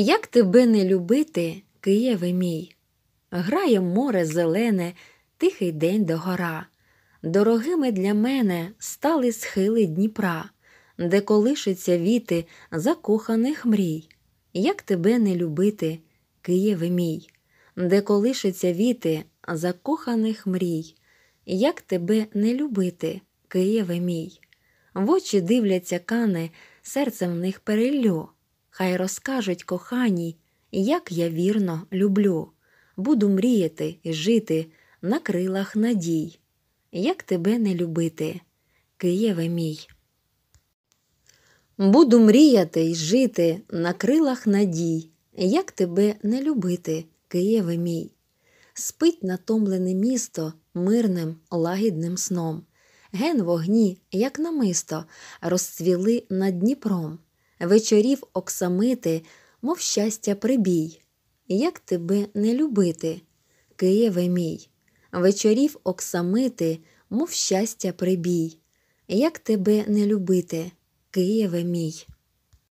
Як тебе не любити, Києве мій? Грає море зелене, тихий день до гора. Дорогими для мене стали схили Дніпра, де колишиться віти закоханих мрій. Як тебе не любити, Києве мій, де колишиться віти закоханих мрій, як тебе не любити, Києве мій? В очі дивляться кани, серце в них перельо. Хай розкажуть коханій, як я вірно люблю, буду мріяти і жити на крилах надій. Як тебе не любити, Києве мій. Буду мріяти й жити на крилах надій, як тебе не любити, Києве мій. Спить натомлене місто мирним, лагідним сном. Ген вогні, як намисто, розцвіли над Дніпром вечорів оксамити, мов щастя, прибій. Як тебе не любити, Києве мій, вечорів оксамити, мов щастя, прибій. Як тебе не любити, Києве мій.